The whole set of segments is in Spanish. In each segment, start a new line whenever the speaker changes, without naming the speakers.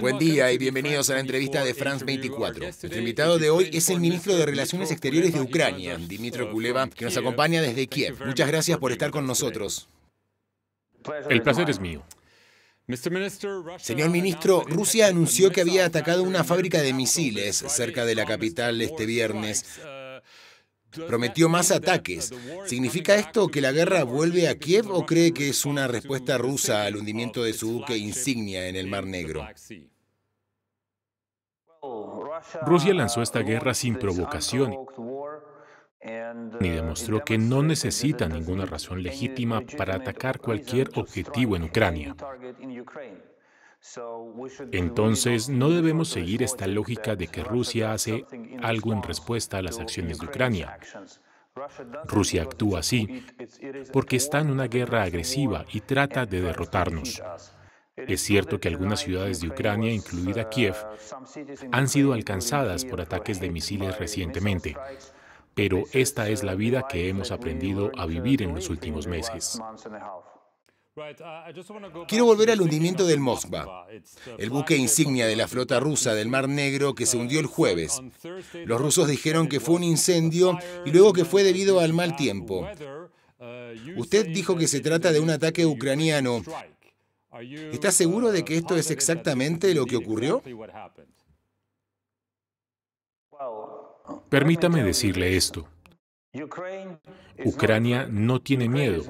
Buen día y bienvenidos a la entrevista de France 24. Nuestro invitado de hoy es el ministro de Relaciones Exteriores de Ucrania, Dmitry Kuleva, que nos acompaña desde Kiev. Muchas gracias por estar con nosotros. El placer es mío. Señor ministro, Rusia anunció que había atacado una fábrica de misiles cerca de la capital este viernes. Prometió más ataques. ¿Significa esto que la guerra vuelve a Kiev o cree que es una respuesta rusa al hundimiento de su buque insignia en el Mar Negro?
Rusia lanzó esta guerra sin provocación ni demostró que no necesita ninguna razón legítima para atacar cualquier objetivo en Ucrania. Entonces, no debemos seguir esta lógica de que Rusia hace algo en respuesta a las acciones de Ucrania. Rusia actúa así porque está en una guerra agresiva y trata de derrotarnos. Es cierto que algunas ciudades de Ucrania, incluida Kiev, han sido alcanzadas por ataques de misiles recientemente, pero esta es la vida que hemos aprendido a vivir en los últimos
meses.
Quiero volver al hundimiento del Moskva, el buque insignia de la flota rusa del Mar Negro que se uh, hundió el jueves. Los rusos dijeron que fue un incendio y luego que fue debido al mal tiempo. Uh, Usted dijo que se trata de un ataque ucraniano. ¿Está seguro de que uh, esto es exactamente lo que ocurrió?
Permítame decirle esto. Ucrania no tiene miedo.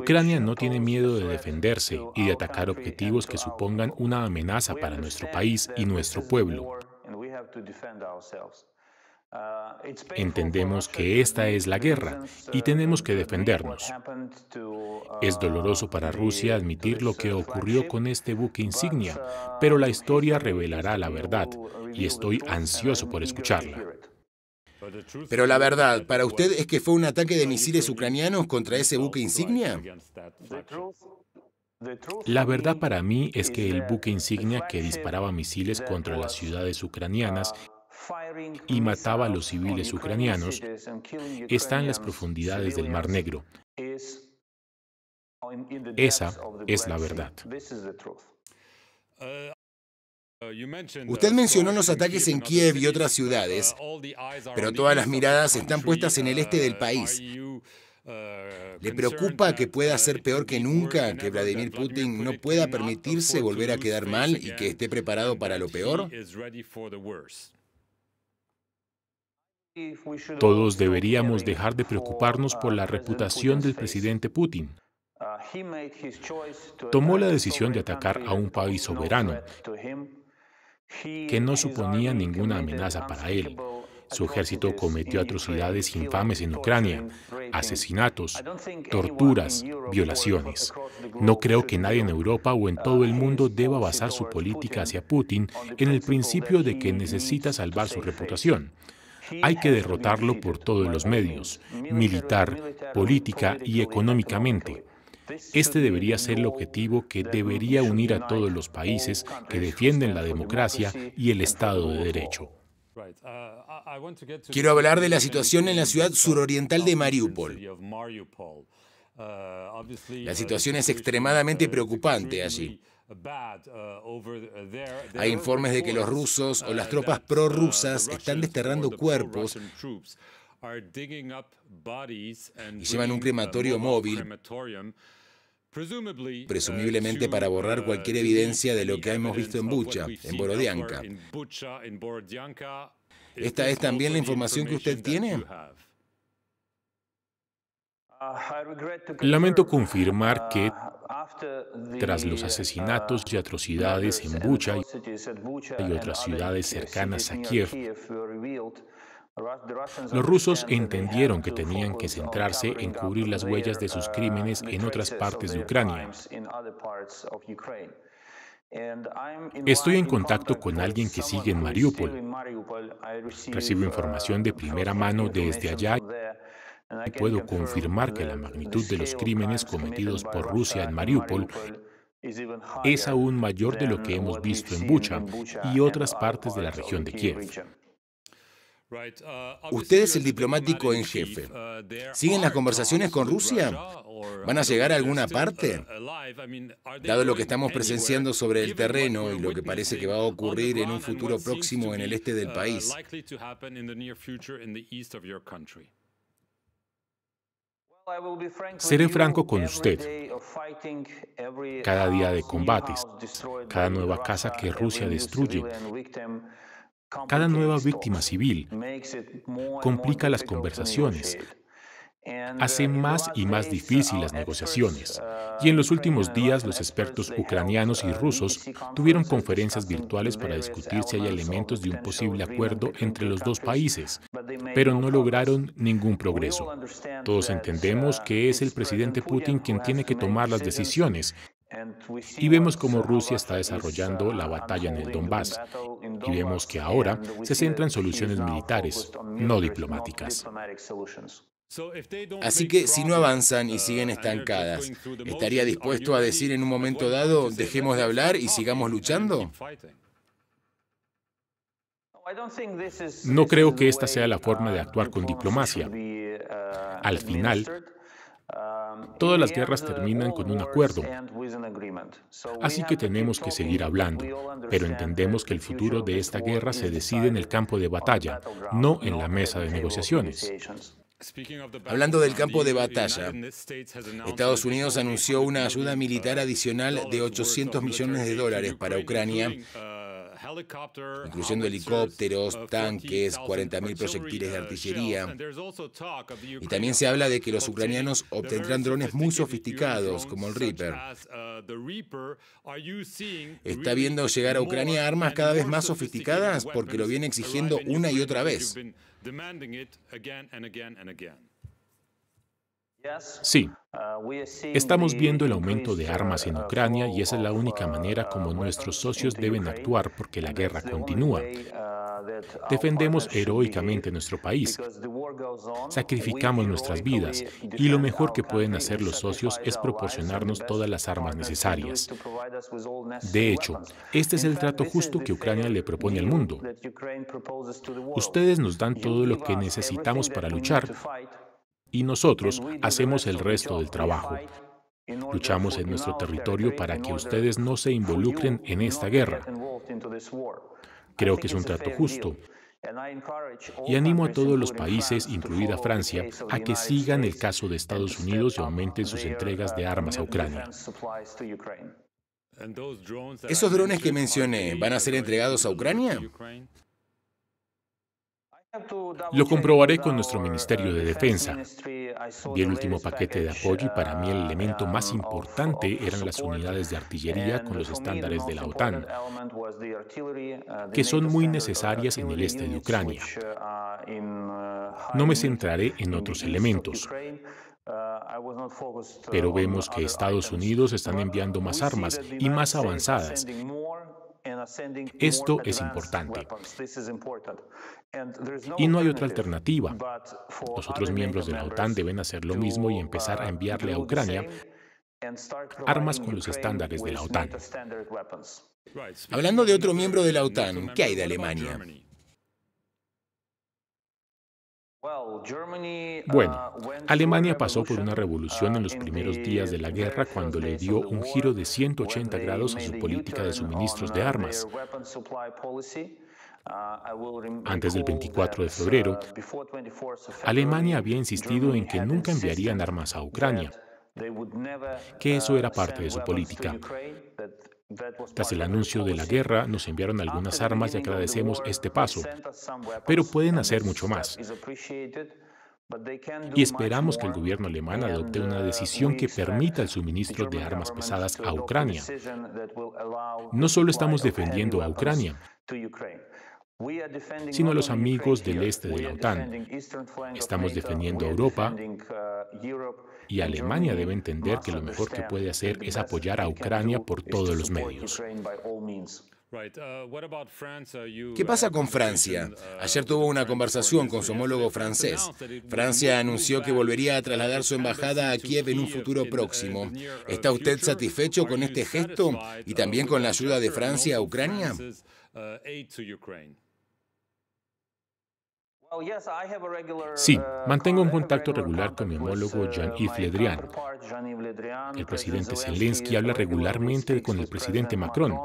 Ucrania no tiene miedo de defenderse y de atacar objetivos que supongan una amenaza para nuestro país y nuestro pueblo. Entendemos que esta es la guerra y tenemos que defendernos. Es doloroso para Rusia admitir lo que ocurrió con este buque insignia, pero la historia revelará la verdad
y estoy ansioso por escucharla.
Pero la verdad, ¿para usted es
que fue un ataque de misiles ucranianos contra ese buque insignia? La verdad para mí es que el buque insignia que disparaba misiles contra las
ciudades ucranianas y mataba a los civiles ucranianos está en las profundidades del Mar Negro. Esa
es la verdad. Usted
mencionó los ataques en Kiev y otras ciudades, pero todas las miradas están puestas en el este del país. ¿Le preocupa que pueda ser peor que nunca, que Vladimir Putin no pueda permitirse volver a quedar mal y que esté preparado para lo peor?
Todos deberíamos dejar de preocuparnos por la reputación del presidente Putin. Tomó la decisión de atacar a un país soberano que no suponía ninguna amenaza para él. Su ejército cometió atrocidades infames en Ucrania, asesinatos, torturas, violaciones. No creo que nadie en Europa o en todo el mundo deba basar su política hacia Putin en el principio de que necesita salvar su reputación. Hay que derrotarlo por todos los medios, militar, política y económicamente. Este debería ser el objetivo que debería unir a todos los países que defienden la democracia y el Estado de Derecho.
Uh, Quiero hablar de la situación en la ciudad suroriental de Mariupol. Uh, la uh, situación es extremadamente
preocupante allí.
Uh, uh, Hay informes de que los rusos o las uh, tropas prorrusas están desterrando cuerpos y llevan un crematorio móvil,
presumiblemente para borrar cualquier evidencia de lo que hemos visto en Bucha, en Borodianka. ¿Esta es también la información que usted tiene?
Lamento confirmar que uh, tras los uh, asesinatos y atrocidades en Bucha y otras ciudades cercanas a Kiev, los rusos entendieron que tenían que centrarse en cubrir las huellas de sus uh, crímenes en otras partes de Ucrania. Estoy en contacto con alguien que sigue en Mariupol. Recibo información de primera mano desde allá Puedo confirmar que la magnitud de los crímenes cometidos por Rusia en Mariupol es aún mayor de lo que hemos visto en Bucha y otras partes
de la región de Kiev.
Uh,
Usted es el diplomático en jefe. Uh, ¿Siguen las conversaciones con Rusia? Uh, ¿Van a llegar a alguna parte? Dado lo que estamos presenciando sobre el terreno y lo que parece que va a ocurrir en un futuro próximo en el este del país.
Seré franco con usted.
Cada día de combates, cada nueva casa que Rusia destruye, cada nueva víctima civil complica las conversaciones, hace uh, más y más difícil las negociaciones. Uh, y en los últimos días los expertos ucranianos y uh, rusos tuvieron conferencias virtuales para discutir si hay elementos de un posible acuerdo entre los dos países, pero no lograron ningún progreso. Todos entendemos que es el presidente Putin quien tiene que tomar las decisiones y vemos cómo Rusia está desarrollando la batalla en el Donbass. Y
vemos que ahora se centra en soluciones militares, no
diplomáticas.
Así que si no avanzan y uh, siguen estancadas, ¿estaría dispuesto a decir en un momento dado, dejemos de hablar y sigamos luchando?
No creo que esta sea la forma de uh, actuar con diplomacia. Uh, Al final, um, todas las guerras terminan con un acuerdo. Así que tenemos que seguir hablando, pero entendemos que el futuro de esta guerra se decide en el campo de batalla, no en la mesa de negociaciones.
Hablando del campo de batalla, Estados Unidos anunció una ayuda uh, militar adicional de 800 millones de dólares para Ucrania incluyendo helicópteros, tanques, 40.000 proyectiles de artillería. Y también se habla de que los ucranianos obtendrán drones muy sofisticados, como el Reaper. Uh, Está viendo llegar a Ucrania armas cada vez más sofisticadas porque lo viene exigiendo una y otra vez.
Sí, uh, estamos viendo el aumento de armas en uh, Ucrania y esa es la única uh, manera como nuestros socios deben actuar porque la guerra continúa. Defendemos heroicamente nuestro país, sacrificamos nuestras vidas y lo mejor que pueden hacer los socios es proporcionarnos todas las armas necesarias. De hecho, este es el trato justo que Ucrania le propone al mundo. Ustedes nos dan todo lo que necesitamos para luchar y nosotros hacemos el resto del trabajo. Luchamos en nuestro territorio para que ustedes no se involucren en esta guerra. Creo que es un trato justo. Y animo a todos los países, incluida Francia,
a que sigan
el caso de Estados Unidos y aumenten sus entregas de armas a Ucrania. ¿Esos drones que mencioné van a ser entregados a Ucrania? Lo comprobaré con nuestro Ministerio de Defensa.
Vi el último paquete de apoyo y para mí el elemento más importante eran las unidades de artillería con los estándares de la OTAN, que son muy necesarias en el este de Ucrania. No me centraré en otros elementos. Pero vemos que Estados Unidos están enviando más armas y más avanzadas esto es importante. Y no hay otra alternativa. Los otros miembros de la OTAN deben hacer lo mismo y empezar a uh, enviarle a Ucrania
armas con los estándares de la OTAN. Hablando de otro miembro de la OTAN, ¿qué hay de Alemania?
Bueno, uh, Alemania pasó por una revolución en los primeros días de la guerra cuando le dio un giro de 180 grados a su política de suministros de armas. Antes del 24 de febrero, Alemania había insistido en que nunca enviarían armas a Ucrania, que eso era parte de su política. Tras el anuncio de la guerra, nos enviaron algunas armas y agradecemos este paso, pero pueden hacer mucho más. Y esperamos que el gobierno alemán adopte uh, una decisión que permita el suministro de armas pesadas a Ucrania. No solo estamos defendiendo a Ucrania, sino a los amigos del este de la OTAN. Estamos defendiendo a Europa uh, y Alemania debe entender que lo mejor que puede hacer es apoyar
a Ucrania por todos los medios. Uh, ¿Qué pasa uh, con
Francia? Uh, Ayer tuvo una conversación con su homólogo francés. Francia anunció que volvería a trasladar su embajada a Kiev en un futuro próximo. ¿Está usted satisfecho con este gesto y también con la ayuda de Francia a Ucrania? Sí,
mantengo un contacto regular con mi homólogo Jean-Yves Le Drian. El presidente Zelensky habla regularmente con el presidente Macron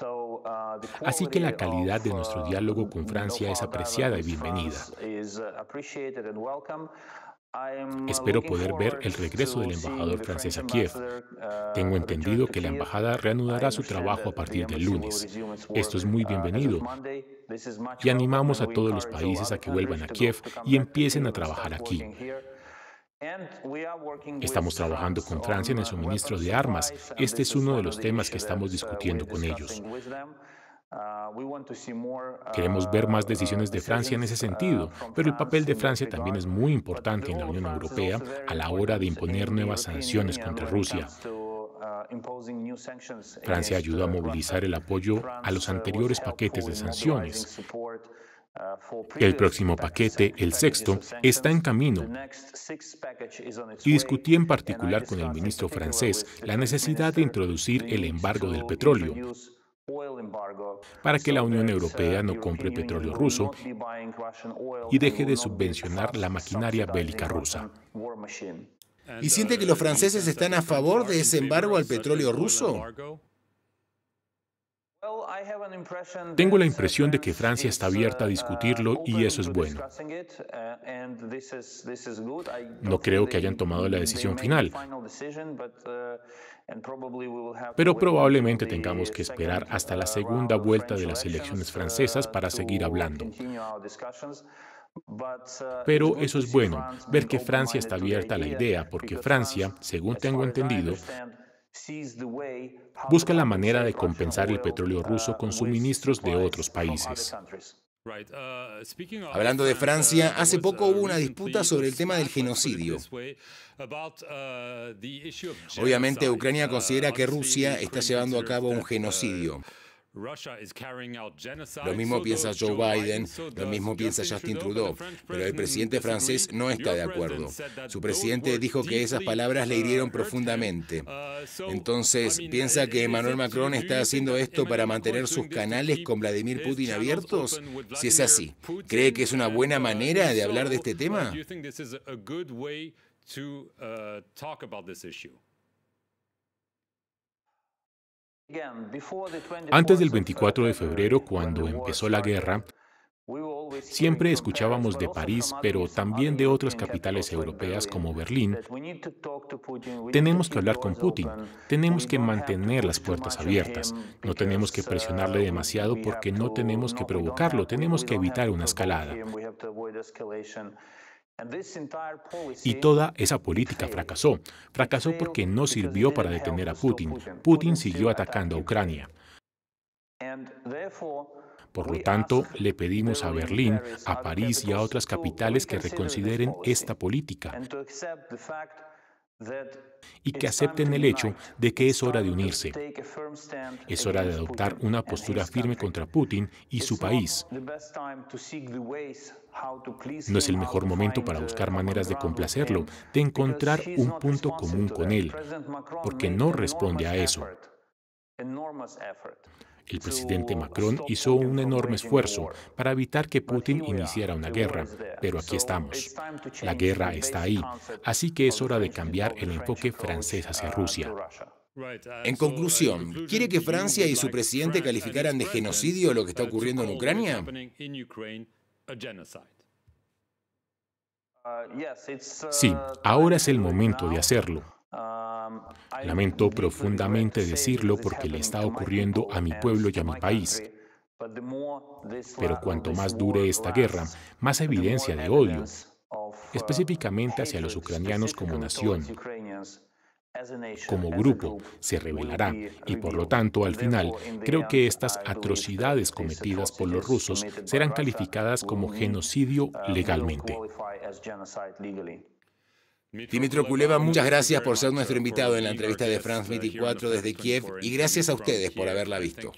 Uh, Así que la calidad de nuestro uh, diálogo con Francia es apreciada y bienvenida. Uh, Espero poder ver el regreso del embajador francés a Kiev. Tengo entendido que la embajada reanudará su trabajo a partir del lunes. Esto es muy bienvenido y animamos a todos los países a que vuelvan a Kiev y empiecen a trabajar aquí. Estamos uh, trabajando con Francia en el suministro de armas. Este es uno de los temas que estamos uh, discutiendo con ellos. Uh, Queremos ver más decisiones de Francia en ese sentido, pero el papel de Francia también es muy importante en la Unión Europea a la hora de imponer nuevas sanciones contra Rusia. Francia ayudó a movilizar el apoyo a los anteriores paquetes de sanciones. El próximo paquete, el sexto, está en camino. Y discutí en particular con el ministro francés la necesidad de introducir el embargo del petróleo para que la Unión Europea no compre petróleo ruso y deje de subvencionar la maquinaria bélica
rusa. ¿Y siente que los franceses están a favor de ese embargo al petróleo ruso?
Tengo la impresión de que Francia está abierta a discutirlo y eso es bueno. No creo que hayan tomado la decisión final, pero probablemente tengamos que esperar hasta la segunda vuelta de las elecciones francesas para seguir hablando. Pero eso es bueno, ver que Francia está abierta a la idea, porque Francia, según tengo entendido, busca la manera de compensar el petróleo ruso uh, con suministros de otros países.
Uh, Hablando de Francia,
uh, hace poco hubo una disputa sobre el tema del genocidio. Obviamente Ucrania considera que Rusia está llevando a cabo un genocidio. Lo mismo piensa Joe Biden, lo mismo piensa Justin Trudeau, pero el presidente francés no está de acuerdo. Su presidente dijo que esas palabras le hirieron uh, profundamente. Uh, Entonces, ¿piensa que Emmanuel Macron está haciendo esto para mantener sus canales con Vladimir Putin abiertos? Si es así, ¿cree que es una uh, buena manera de hablar de este tema?
Antes del
24 de febrero, cuando empezó la guerra, Siempre escuchábamos de París, pero también de otras capitales europeas como Berlín. Tenemos que hablar con Putin, tenemos que mantener las puertas abiertas, no tenemos que presionarle demasiado porque no tenemos que provocarlo, tenemos que evitar una escalada. Y toda esa política fracasó. Fracasó porque no sirvió para detener a Putin. Putin siguió atacando a Ucrania. Por lo tanto, le pedimos a Berlín, a París y a otras capitales que reconsideren esta política y que acepten el hecho de que es hora de unirse. Es hora de adoptar una postura firme contra Putin y su país. No es el mejor momento para uh, buscar maneras de complacerlo, de encontrar un punto común con él, porque no responde a eso. El presidente Macron hizo un enorme esfuerzo para evitar que Putin iniciara una guerra, pero aquí estamos. La guerra
está ahí, así que es hora de cambiar el enfoque francés hacia Rusia. Uh, en uh, conclusión, ¿quiere que Francia y su presidente calificaran de genocidio lo que está uh, ocurriendo en Ucrania?
Sí, ahora es el momento de hacerlo. Um, Lamento profundamente decirlo porque le está ocurriendo a mi pueblo y a mi país.
Pero cuanto más
dure esta guerra, más evidencia de odio, uh, específicamente hacia los ucranianos como nación, como grupo, se revelará y por lo tanto al final creo que estas atrocidades cometidas por los
rusos serán calificadas como genocidio uh, legalmente.
Dimitro Kuleva, muchas gracias por ser nuestro invitado en la entrevista de France 24 desde Kiev y gracias a ustedes por haberla visto.